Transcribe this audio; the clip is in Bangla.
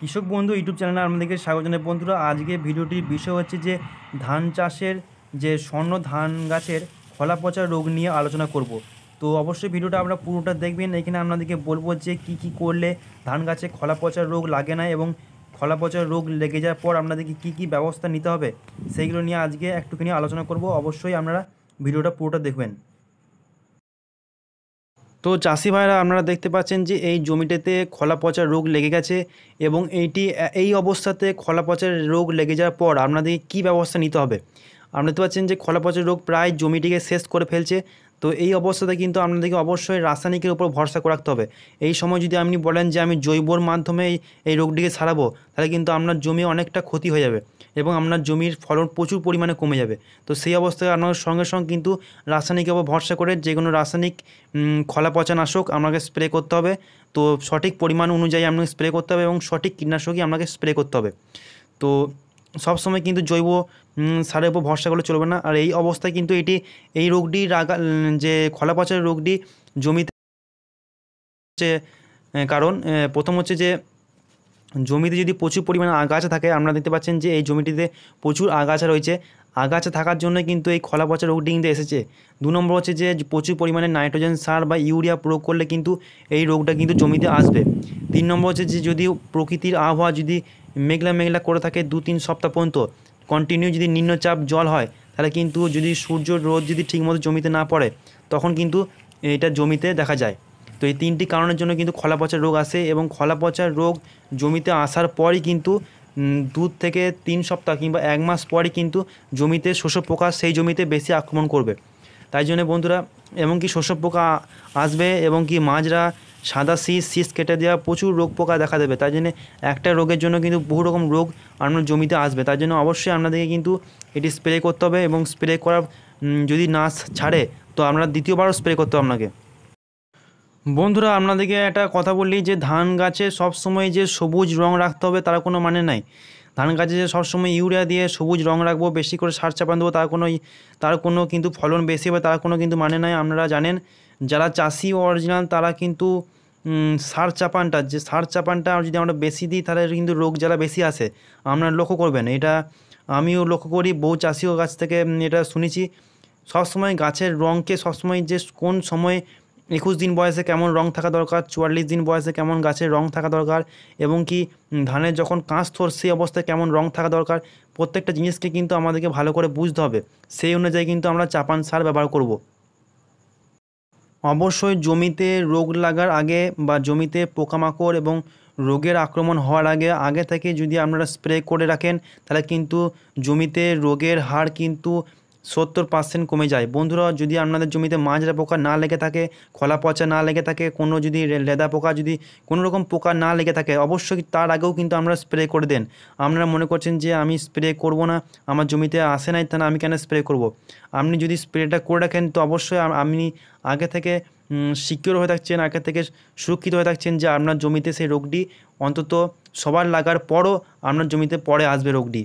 কৃষক বন্ধু ইউটিউব চ্যানেলে আপনাদেরকে স্বাগত জানাই বন্ধুরা আজকে ভিডিওটির বিষয় হচ্ছে যে ধান চাষের যে স্বর্ণ ধান গাছের খলা পচা রোগ নিয়ে আলোচনা করব তো অবশ্যই ভিডিওটা আপনারা পুরোটা দেখবেন এখানে আপনাদেরকে বলবো যে কি কি করলে ধান গাছে খলা পচা রোগ লাগে না এবং খলা পচা রোগ লেগে যাওয়ার পর আপনাদেরকে কি কি ব্যবস্থা নিতে হবে সেইগুলো নিয়ে আজকে একটুখানি আলোচনা করব অবশ্যই আপনারা ভিডিওটা পুরোটা দেখবেন তো চাষি ভাইরা আপনারা দেখতে পাচ্ছেন যে এই জমিটাতে খোলা পচা রোগ লেগে গেছে এবং এইটি এই অবস্থাতে খোলা পচার রোগ লেগে যাওয়ার পর আপনাদের কি ব্যবস্থা নিতে হবে আপনি দেখতে পাচ্ছেন যে খোলা পচার রোগ প্রায় জমিটিকে শেষ করে ফেলছে তো এই অবস্থাতে কিন্তু আপনাদেরকে অবশ্যই রাসায়নিকের উপর ভরসা রাখতে হবে এই সময় যদি আপনি বলেন যে আমি জৈবর মাধ্যমে এই রোগটিকে সারাবো তাহলে কিন্তু আপনার জমি অনেকটা ক্ষতি হয়ে যাবে এবং আপনার জমির ফলন প্রচুর পরিমাণে কমে যাবে তো সেই অবস্থায় আপনার সঙ্গে সঙ্গে কিন্তু রাসায়নিকের উপর ভরসা করে যে কোনো রাসায়নিক খলা নাশক আপনাকে স্প্রে করতে হবে তো সঠিক পরিমাণ অনুযায়ী আপনাকে স্প্রে করতে হবে এবং সঠিক কীটনাশকই আপনাকে স্প্রে করতে হবে তো সব সময় কিন্তু জৈব সারের উপর ভরসা করলে চলবে না আর এই অবস্থায় কিন্তু এটি এই রোগটি রাগা যে খলা পচার রোগটি জমিতে হচ্ছে কারণ প্রথম হচ্ছে যে জমিতে যদি প্রচুর পরিমাণে আগাছা থাকে আপনারা দেখতে পাচ্ছেন যে এই জমিটিতে প্রচুর আগাছা রয়েছে আগাছা থাকার জন্য কিন্তু এই খলা পচা রোগটি কিন্তু এসেছে দু নম্বর হচ্ছে যে প্রচুর পরিমাণে নাইট্রোজেন সার বা ইউরিয়া প্রয়োগ করলে কিন্তু এই রোগটা কিন্তু জমিতে আসবে তিন নম্বর হচ্ছে যে যদি প্রকৃতির আবহাওয়া যদি মেঘলা মেঘলা করে থাকে দু তিন সপ্তাহ পর্যন্ত কন্টিনিউ যদি নিম্নচাপ জল হয় তাহলে কিন্তু যদি সূর্য রোদ যদি ঠিকমতো জমিতে না পড়ে তখন কিন্তু এটা জমিতে দেখা যায় তো এই তিনটি কারণের জন্য কিন্তু খলা পচা রোগ আসে এবং খলা পচা রোগ জমিতে আসার পরই কিন্তু দু থেকে তিন সপ্তাহ কিংবা এক মাস পরই কিন্তু জমিতে শোষক পোকা সেই জমিতে বেশি আক্রমণ করবে তাই জন্য বন্ধুরা এমনকি শোষক পোকা আসবে এবং কি মাছরা সাদা শীষ শীষ কেটে দেওয়া প্রচুর রোগ পোকা দেখা দেবে তার জন্য একটা রোগের জন্য কিন্তু বহু রকম রোগ আপনার জমিতে আসবে তার জন্য অবশ্যই আপনাদেরকে কিন্তু এটি স্প্রে করতে হবে এবং স্প্রে করার যদি না ছাড়ে তো আমরা দ্বিতীয়বারও স্প্রে করতে হবে আপনাকে বন্ধুরা আপনাদেরকে একটা কথা বললি যে ধান গাছে সবসময় যে সবুজ রং রাখতে হবে তার কোনো মানে নাই ধান গাছে যে সবসময় ইউরিয়া দিয়ে সবুজ রং রাখবো বেশি করে সার চাপান দেবো তার কোনো তার কোনো কিন্তু ফলন বেশি হবে তার কোনো কিন্তু মানে নাই আপনারা জানেন যারা চাষি অরিজিনাল তারা কিন্তু সার চাপানটা যে সার চাপানটা যদি আমরা বেশি দিই তাহলে কিন্তু রোগ জ্বালা বেশি আসে আপনারা লক্ষ্য করবেন এটা আমিও লক্ষ্য করি বহু চাষিও গাছ থেকে এটা শুনেছি সবসময় গাছের রঙকে সবসময় যে কোন সময় একুশ দিন বয়সে কেমন রং থাকা দরকার চুয়াল্লিশ দিন বয়সে কেমন গাছের রং থাকা দরকার এবং কি ধানের যখন কাঁচ থর সেই অবস্থায় কেমন রং থাকা দরকার প্রত্যেকটা জিনিসকে কিন্তু আমাদেরকে ভালো করে বুঝতে হবে সেই অনুযায়ী কিন্তু আমরা চাপান সার ব্যবহার করব অবশ্যই জমিতে রোগ লাগার আগে বা জমিতে পোকামাকড় এবং রোগের আক্রমণ হওয়ার আগে আগে থেকে যদি আপনারা স্প্রে করে রাখেন তাহলে কিন্তু জমিতে রোগের হার কিন্তু সত্তর পার্সেন্ট কমে যায় বন্ধুরা যদি আপনাদের জমিতে মাঝরা পোকা না লেগে থাকে খোলা পচা না লেগে থাকে কোনো যদি লেদা পোকা যদি কোনো রকম পোকা না লেগে থাকে অবশ্যই তার আগেও কিন্তু আমরা স্প্রে করে দেন আপনারা মনে করছেন যে আমি স্প্রে করব না আমার জমিতে আসে নাই তাহলে আমি কেন স্প্রে করব। আপনি যদি স্প্রেটা করে রাখেন তো অবশ্যই আপনি আগে থেকে সিকিওর হয়ে থাকছেন আগে থেকে সুরক্ষিত হয়ে থাকছেন যে আপনার জমিতে সেই রোগটি অন্তত সবার লাগার পরও আপনার জমিতে পরে আসবে রোগটি